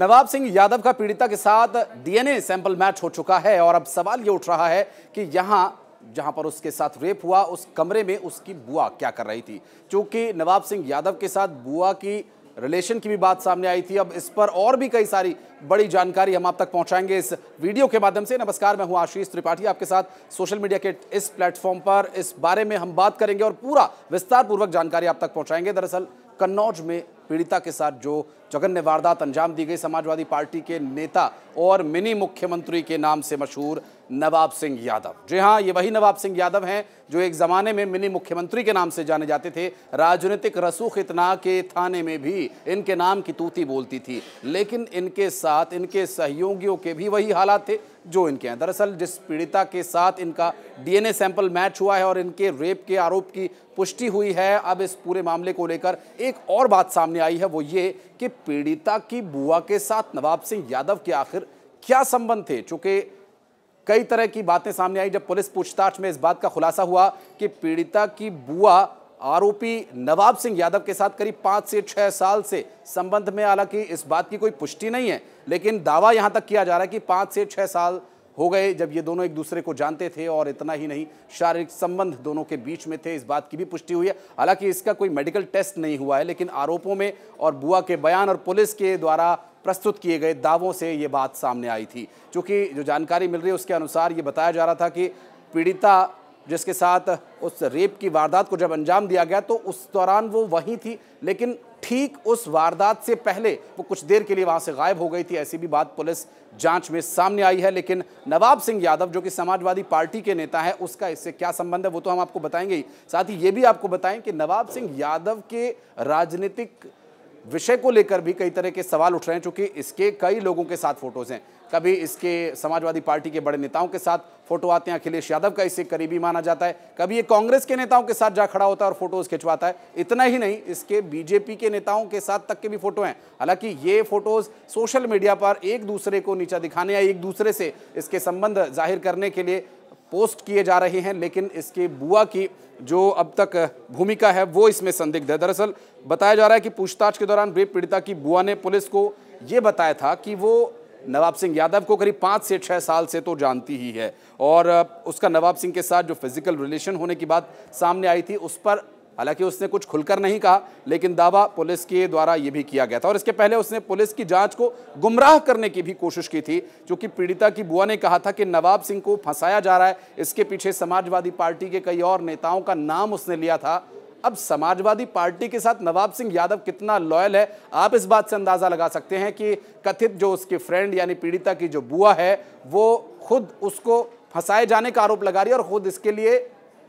नवाब सिंह यादव का पीड़िता के साथ डीएनए सैंपल मैच हो चुका है और अब सवाल ये उठ रहा है कि यहाँ जहाँ पर उसके साथ रेप हुआ उस कमरे में उसकी बुआ क्या कर रही थी चूंकि नवाब सिंह यादव के साथ बुआ की रिलेशन की भी बात सामने आई थी अब इस पर और भी कई सारी बड़ी जानकारी हम आप तक पहुंचाएंगे इस वीडियो के माध्यम से नमस्कार मैं हूं आशीष त्रिपाठी आपके साथ सोशल मीडिया के इस प्लेटफॉर्म पर इस बारे में हम बात करेंगे और पूरा विस्तार पूर्वक जानकारी आप तक पहुंचाएंगे दरअसल कन्नौज में पीड़िता के साथ जो जघन्य वारदात अंजाम दी गई समाजवादी पार्टी के नेता और मिनी मुख्यमंत्री के नाम से मशहूर नवाब सिंह यादव जी हाँ ये वही नवाब सिंह यादव हैं जो एक ज़माने में मिनी मुख्यमंत्री के नाम से जाने जाते थे राजनीतिक रसूख इतना के थाने में भी इनके नाम की तूती बोलती थी लेकिन इनके साथ इनके सहयोगियों के भी वही हालात थे जो इनके हैं दरअसल जिस पीड़िता के साथ इनका डीएनए सैंपल मैच हुआ है और इनके रेप के आरोप की पुष्टि हुई है अब इस पूरे मामले को लेकर एक और बात सामने आई है वो ये कि पीड़िता की बुआ के साथ नवाब सिंह यादव के आखिर क्या संबंध थे चूंकि कई तरह की बातें सामने आई जब पुलिस पूछताछ में इस बात का खुलासा हुआ कि पीड़िता की बुआ आरोपी नवाब सिंह यादव के साथ करीब पाँच से छः साल से संबंध में हालांकि इस बात की कोई पुष्टि नहीं है लेकिन दावा यहां तक किया जा रहा है कि पाँच से छः साल हो गए जब ये दोनों एक दूसरे को जानते थे और इतना ही नहीं शारीरिक संबंध दोनों के बीच में थे इस बात की भी पुष्टि हुई है हालांकि इसका कोई मेडिकल टेस्ट नहीं हुआ है लेकिन आरोपों में और बुआ के बयान और पुलिस के द्वारा प्रस्तुत किए गए दावों से ये बात सामने आई थी क्योंकि जो जानकारी मिल रही है उसके अनुसार ये बताया जा रहा था कि पीड़िता जिसके साथ उस रेप की वारदात को जब अंजाम दिया गया तो उस दौरान वो वहीं थी लेकिन ठीक उस वारदात से पहले वो कुछ देर के लिए वहाँ से गायब हो गई थी ऐसी भी बात पुलिस जांच में सामने आई है लेकिन नवाब सिंह यादव जो कि समाजवादी पार्टी के नेता हैं उसका इससे क्या संबंध है वो तो हम आपको बताएंगे ही साथ ही ये भी आपको बताएं कि नवाब सिंह यादव के राजनीतिक विषय को लेकर भी कई तरह के सवाल उठ रहे हैं चूंकि इसके कई लोगों के साथ फोटोज हैं कभी इसके समाजवादी पार्टी के बड़े नेताओं के साथ फोटो आते हैं अखिलेश यादव का इससे करीबी माना जाता है कभी ये कांग्रेस के नेताओं के साथ जा खड़ा होता है और फोटोज खिंचवाता है इतना ही नहीं इसके बीजेपी के नेताओं के साथ तक के भी फोटो हैं हालांकि ये फोटोज सोशल मीडिया पर एक दूसरे को नीचा दिखाने या एक दूसरे से इसके संबंध जाहिर करने के लिए पोस्ट किए जा रहे हैं लेकिन इसके बुआ की जो अब तक भूमिका है वो इसमें संदिग्ध है दरअसल बताया जा रहा है कि पूछताछ के दौरान रेप पीड़िता की बुआ ने पुलिस को ये बताया था कि वो नवाब सिंह यादव को करीब पाँच से छः साल से तो जानती ही है और उसका नवाब सिंह के साथ जो फिजिकल रिलेशन होने की बात सामने आई थी उस पर हालांकि उसने कुछ खुलकर नहीं कहा लेकिन दावा पुलिस के द्वारा ये भी किया गया था और इसके पहले उसने पुलिस की जांच को गुमराह करने की भी कोशिश की थी क्योंकि पीड़िता की बुआ ने कहा था कि नवाब सिंह को फंसाया जा रहा है इसके पीछे समाजवादी पार्टी के कई और नेताओं का नाम उसने लिया था अब समाजवादी पार्टी के साथ नवाब सिंह यादव कितना लॉयल है आप इस बात से अंदाज़ा लगा सकते हैं कि कथित जो उसके फ्रेंड यानी पीड़िता की जो बुआ है वो खुद उसको फंसाए जाने का आरोप लगा रही है और खुद इसके लिए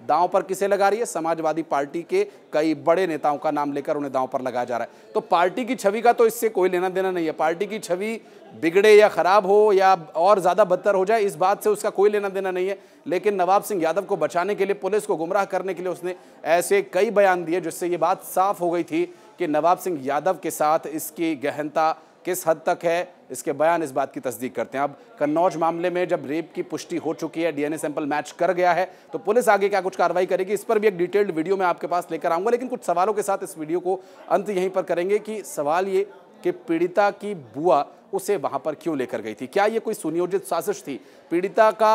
दांव पर किसे लगा रही है समाजवादी पार्टी के कई बड़े नेताओं का नाम लेकर उन्हें दांव पर लगाया जा रहा है तो पार्टी की छवि का तो इससे कोई लेना देना नहीं है पार्टी की छवि बिगड़े या खराब हो या और ज़्यादा बदतर हो जाए इस बात से उसका कोई लेना देना नहीं है लेकिन नवाब सिंह यादव को बचाने के लिए पुलिस को गुमराह करने के लिए उसने ऐसे कई बयान दिए जिससे ये बात साफ हो गई थी कि नवाब सिंह यादव के साथ इसकी गहनता किस हद तक है इसके बयान इस बात की तस्दीक करते हैं अब कन्नौज मामले में जब रेप की पुष्टि हो चुकी है डीएनए सैंपल मैच कर गया है तो पुलिस आगे क्या कुछ कार्रवाई करेगी इस पर भी एक डिटेल्ड वीडियो मैं आपके पास लेकर आऊंगा लेकिन कुछ सवालों के साथ इस वीडियो को अंत यहीं पर करेंगे कि सवाल ये कि पीड़िता की बुआ उसे वहां पर क्यों लेकर गई थी क्या ये कोई सुनियोजित साजिश थी पीड़िता का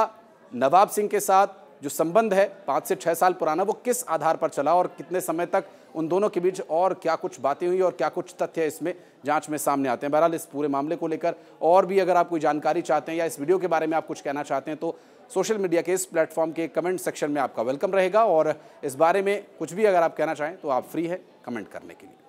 नवाब सिंह के साथ जो संबंध है पाँच से छः साल पुराना वो किस आधार पर चला और कितने समय तक उन दोनों के बीच और क्या कुछ बातें हुई और क्या कुछ तथ्य इसमें जांच में सामने आते हैं बहरहाल इस पूरे मामले को लेकर और भी अगर आप कोई जानकारी चाहते हैं या इस वीडियो के बारे में आप कुछ कहना चाहते हैं तो सोशल मीडिया के इस प्लेटफॉर्म के कमेंट सेक्शन में आपका वेलकम रहेगा और इस बारे में कुछ भी अगर आप कहना चाहें तो आप फ्री है कमेंट करने के लिए